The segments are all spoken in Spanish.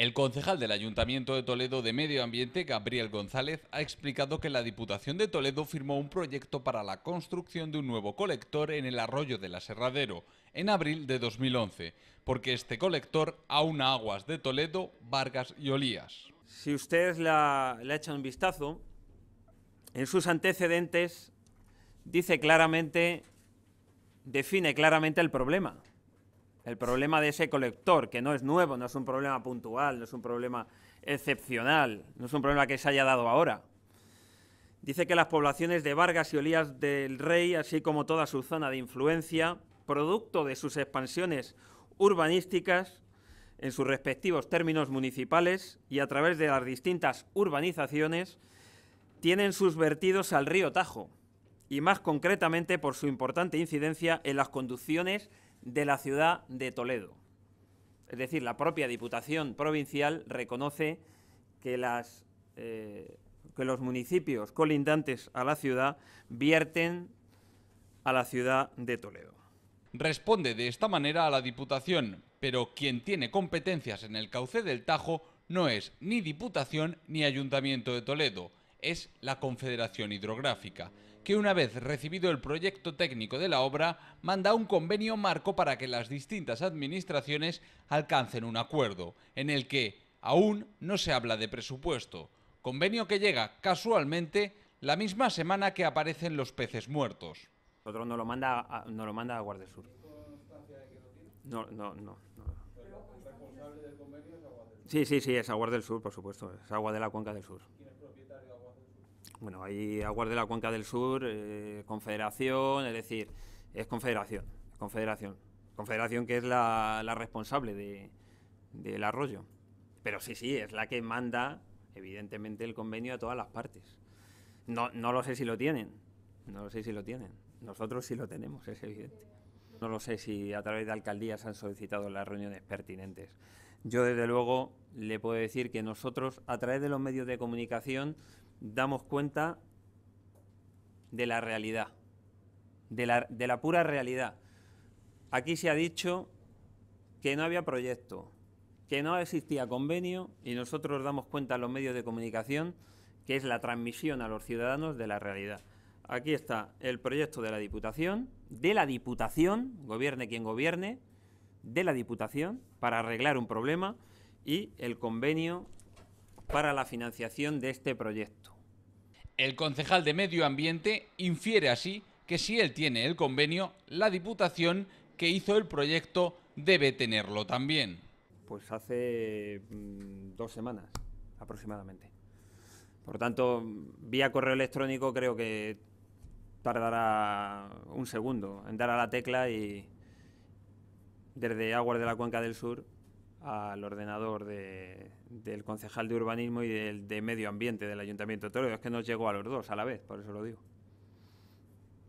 El concejal del Ayuntamiento de Toledo de Medio Ambiente, Gabriel González, ha explicado que la Diputación de Toledo firmó un proyecto para la construcción de un nuevo colector en el arroyo del Aserradero en abril de 2011, porque este colector aúna aguas de Toledo, Vargas y Olías. Si ustedes la, echan un vistazo, en sus antecedentes dice claramente, define claramente el problema el problema de ese colector, que no es nuevo, no es un problema puntual, no es un problema excepcional, no es un problema que se haya dado ahora. Dice que las poblaciones de Vargas y Olías del Rey, así como toda su zona de influencia, producto de sus expansiones urbanísticas en sus respectivos términos municipales y a través de las distintas urbanizaciones, tienen sus vertidos al río Tajo y más concretamente por su importante incidencia en las conducciones de la ciudad de Toledo. Es decir, la propia Diputación Provincial reconoce que, eh, que los municipios colindantes a la ciudad vierten a la ciudad de Toledo. Responde de esta manera a la Diputación, pero quien tiene competencias en el cauce del Tajo no es ni Diputación ni Ayuntamiento de Toledo, es la Confederación Hidrográfica que una vez recibido el proyecto técnico de la obra, manda un convenio marco para que las distintas administraciones alcancen un acuerdo, en el que aún no se habla de presupuesto, convenio que llega casualmente la misma semana que aparecen los peces muertos. ¿otro no lo manda a, lo manda a Guardia Sur. No, no, no. no. Sí, sí, sí, es Agua del Sur, por supuesto, es agua de la cuenca del sur. Bueno, hay aguas de la Cuenca del Sur, eh, Confederación, es decir, es Confederación, Confederación. Confederación que es la, responsable del arroyo. Pero sí, sí, es la que manda, evidentemente, el convenio a todas las partes. No, no lo sé si lo tienen, no lo sé si lo tienen. Nosotros sí lo tenemos, es evidente. No lo sé si a través de alcaldías han solicitado las reuniones pertinentes. Yo, desde luego, le puedo decir que nosotros, a través de los medios de comunicación, damos cuenta de la realidad, de la, pura realidad. Aquí se ha dicho que no había proyecto, que no existía convenio y nosotros damos cuenta a los medios de comunicación que es la transmisión a los ciudadanos de la realidad. Aquí está el proyecto de la Diputación, de la Diputación, gobierne quien gobierne, de la Diputación, para arreglar un problema y el convenio para la financiación de este proyecto. El concejal de Medio Ambiente infiere así que si él tiene el convenio, la Diputación que hizo el proyecto debe tenerlo también. Pues hace mm, dos semanas aproximadamente. Por tanto, vía correo electrónico creo que tardará un segundo en dar a la tecla y desde Aguas de la Cuenca del Sur al ordenador del concejal de urbanismo y del de medio ambiente del ayuntamiento de Es que nos llegó a los dos a la vez, por eso lo digo.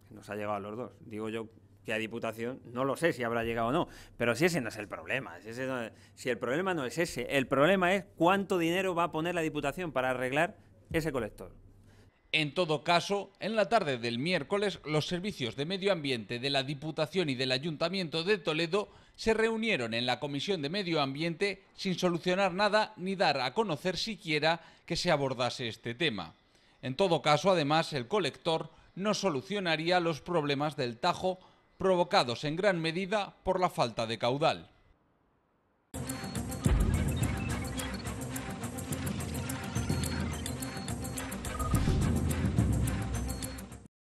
Nos ha llegado a los dos. Digo yo que a Diputación, no lo sé si habrá llegado o no, pero si ese no es el problema, si el problema no es ese, el problema es cuánto dinero va a poner la Diputación para arreglar ese colector. En todo caso, en la tarde del miércoles, los servicios de medio ambiente de la Diputación y del Ayuntamiento de Toledo se reunieron en la Comisión de Medio Ambiente sin solucionar nada ni dar a conocer siquiera que se abordase este tema. En todo caso, además, el colector no solucionaría los problemas del Tajo provocados en gran medida por la falta de caudal.